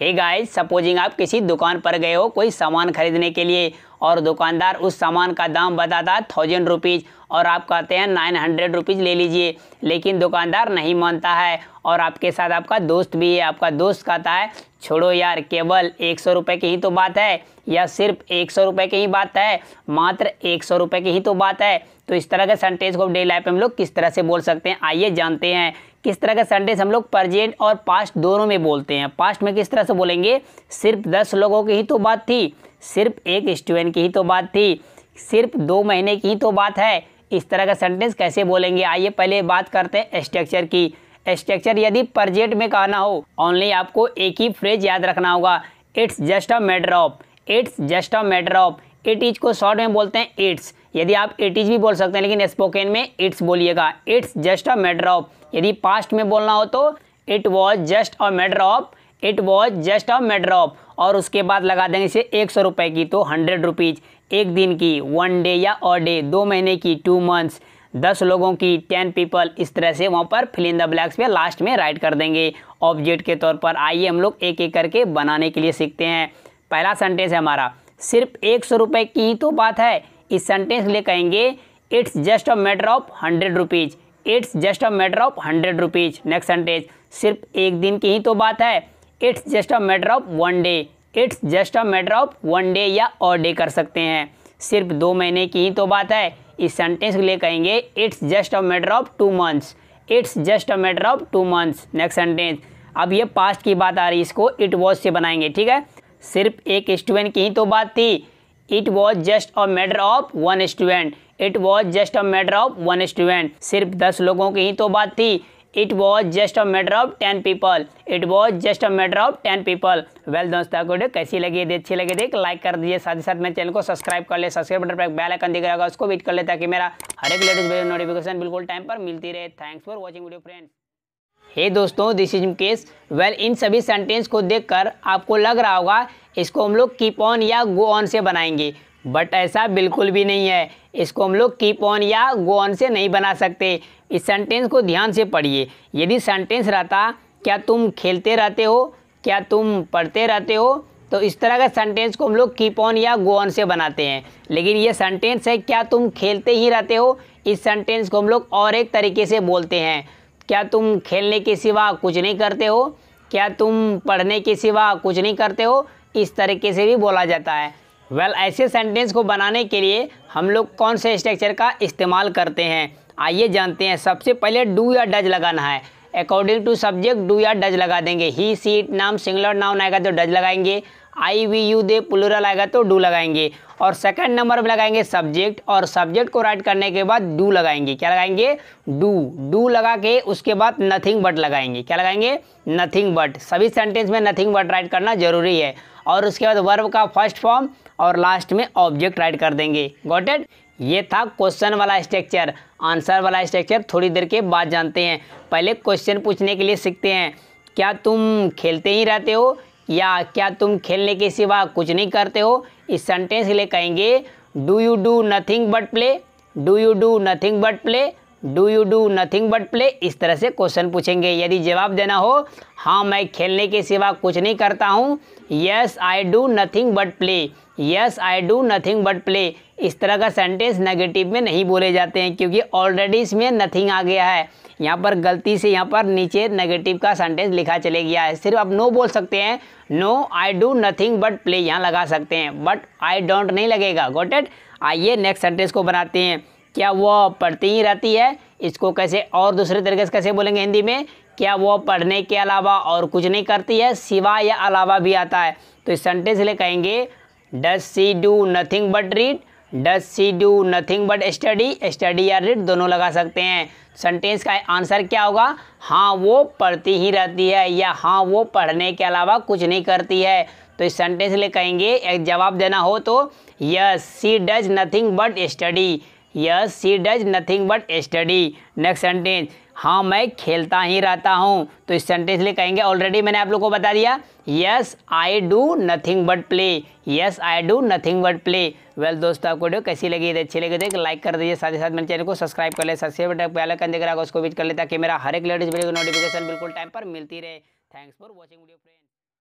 hey guys supposing आप किसी दुकान पर गए हो कोई सामान खरीदने के लिए और दुकानदार उस सामान का दाम बताता है थाउजेंड रुपीज़ और आप कहते हैं नाइन हंड्रेड रुपीज़ ले लीजिए लेकिन दुकानदार नहीं मानता है और आपके साथ आपका दोस्त भी है आपका दोस्त कहता है छोड़ो यार केवल एक सौ रुपये की ही तो बात है या सिर्फ एक सौ रुपये की ही बात है मात्र एक सौ रुपये की ही तो बात है तो इस तरह के सेंटेंस को डे लाइफ में हम लोग किस तरह से बोल सकते हैं आइए जानते हैं किस तरह का सेंटेंस हम लोग प्रजेंट और पास्ट दोनों में बोलते हैं पास्ट में किस तरह से बोलेंगे सिर्फ दस लोगों की ही तो बात थी सिर्फ एक स्टूडेंट की ही तो बात थी सिर्फ दो महीने की ही तो बात है इस तरह का सेंटेंस कैसे बोलेंगे आइए पहले बात करते हैं स्ट्रक्चर की स्ट्रक्चर यदि परजेट में कहना हो ऑनली आपको एक ही फ्रेज याद रखना होगा it's just a matter of it's just a matter of it is को शॉर्ट में बोलते हैं इट्स यदि आप इट इज भी बोल सकते हैं लेकिन स्पोकन में इट्स बोलिएगा it's just a matter of यदि पास्ट में बोलना हो तो it was just a matter of it was just a matter of और उसके बाद लगा देंगे इसे एक सौ रुपये की तो हंड्रेड रुपीज़ एक दिन की वन डे या और डे दो महीने की टू मंथ्स दस लोगों की टेन पीपल इस तरह से वहाँ पर फिल इन द ब्लैक्स पे लास्ट में राइट कर देंगे ऑब्जेक्ट के तौर पर आइए हम लोग एक एक करके बनाने के लिए सीखते हैं पहला सेंटेंस है हमारा सिर्फ एक सौ रुपये की ही तो बात है इस सेंटेंस के लिए कहेंगे it's just a matter of hundred rupees it's just a matter of hundred rupees next sentence सिर्फ एक दिन की ही तो बात है it's just a matter of one day it's just a matter of one day या और डे कर सकते हैं सिर्फ दो महीने की ही तो बात है इस सेंटेंस को लेकर आएंगे it's just a matter of two months it's just a matter of two months next sentence अब ये पास्ट की बात आ रही है इसको इट वॉज से बनाएंगे ठीक है सिर्फ एक स्टूडेंट की ही तो बात थी it was just a matter of one student it was just a matter of one student सिर्फ दस लोगों की ही तो बात थी it was just a matter of ten people it was just a matter of ten people well दोस्तों आपको वीडियो कैसी लगी यदि अच्छी लगी देख तो लाइक कर दीजिए साथ ही साथ मेरे चैनल को सब्सक्राइब कर ले सब्सक्राइब बटन पर एक बेल आइकन दिख रहा होगा उसको हिट कर ले ताकि मेरा हर एक लेटेस्ट वीडियो नोटिफिकेशन बिल्कुल टाइम पर मिलती रहे thanks for watching video friend hey दोस्तों दिस इज मुकेश वेल इन सभी सेंटेंस को देखकर आपको लग रहा होगा इसको हम लोग कीप ऑन या गो ऑन से बनाएंगे बट ऐसा बिल्कुल भी नहीं है इसको हम लोग कीप ऑन या गो ऑन से नहीं बना सकते इस सेंटेंस को ध्यान से पढ़िए यदि सेंटेंस रहता क्या तुम खेलते रहते हो क्या तुम पढ़ते रहते हो तो इस तरह का सेंटेंस को हम लोग कीप ऑन या गो ऑन से बनाते हैं लेकिन ये सेंटेंस है क्या तुम खेलते ही रहते हो इस सेंटेंस को हम लोग और एक तरीके से बोलते हैं क्या तुम खेलने के सिवा कुछ नहीं करते हो क्या तुम पढ़ने के सिवा कुछ नहीं करते हो इस तरीके से भी बोला जाता है वेल well, ऐसे सेंटेंस को बनाने के लिए हम लोग कौन से स्ट्रक्चर का इस्तेमाल करते हैं आइए जानते हैं सबसे पहले डू या डज लगाना है अकॉर्डिंग टू सब्जेक्ट डू या डज लगा देंगे ही सीट नाम सिंगलर नाउन आएगा तो डज लगाएंगे I we you they plural आएगा तो डू लगाएंगे और सेकंड नंबर में लगाएंगे सब्जेक्ट और सब्जेक्ट को राइट करने के बाद डू लगाएंगे क्या लगाएंगे डू डू लगा के उसके बाद नथिंग बट लगाएंगे क्या लगाएंगे नथिंग बट सभी सेंटेंस में नथिंग बट राइट करना जरूरी है और उसके बाद वर्ब का फर्स्ट फॉर्म और लास्ट में ऑब्जेक्ट राइट कर देंगे गॉटेड ये था क्वेश्चन वाला स्ट्रक्चर आंसर वाला स्ट्रक्चर थोड़ी देर के बाद जानते हैं पहले क्वेश्चन पूछने के लिए सीखते हैं क्या तुम खेलते ही रहते हो या क्या तुम खेलने के सिवा कुछ नहीं करते हो इस सेंटेंस के लिए कहेंगे do you do nothing but play do you do nothing but play do you do nothing but play इस तरह से क्वेश्चन पूछेंगे यदि जवाब देना हो हाँ मैं खेलने के सिवा कुछ नहीं करता हूँ yes I do nothing but play yes I do nothing but play इस तरह का सेंटेंस नेगेटिव में नहीं बोले जाते हैं क्योंकि ऑलरेडी इसमें नथिंग आ गया है यहाँ पर गलती से यहाँ पर नीचे नेगेटिव का सेंटेंस लिखा चले गया है सिर्फ आप नो बोल सकते हैं no I do nothing but play यहाँ लगा सकते हैं बट आई डोंट नहीं लगेगा गोटेड आइए नेक्स्ट सेंटेंस को बनाते हैं क्या वो पढ़ती ही रहती है इसको कैसे और दूसरे तरीके से कैसे बोलेंगे हिंदी में क्या वो पढ़ने के अलावा और कुछ नहीं करती है सिवा या अलावा भी आता है तो इस सेंटेंस लिए कहेंगे does she do nothing but read does she do nothing but study study या रीड दोनों लगा सकते हैं सेंटेंस का आंसर क्या होगा हाँ वो पढ़ती ही रहती है या हाँ वो पढ़ने के अलावा कुछ नहीं करती है तो इस सेंटेंस लिए कहेंगे एक जवाब देना हो तो yes she does nothing but study yes she does nothing but study next sentence हाँ मैं खेलता ही रहता हूँ तो इस सेंटेंस लिए कहेंगे ऑलरेडी मैंने आप लोग को बता दिया yes I do nothing but play yes I do nothing but play well दोस्तों आपको वीडियो कैसी लगी है अच्छी लगी तो लाइक कर दीजिए साथ ही साथ मेरे चैनल को सब्सक्राइब कर ले सब्सक्राइब बटन कर देकर उसको भी कर ले ताकि मेरा हर एक लेटेस्ट वीडियो की नोटिफिकेशन बिल्कुल टाइम पर मिलती रहे thanks for watching video friend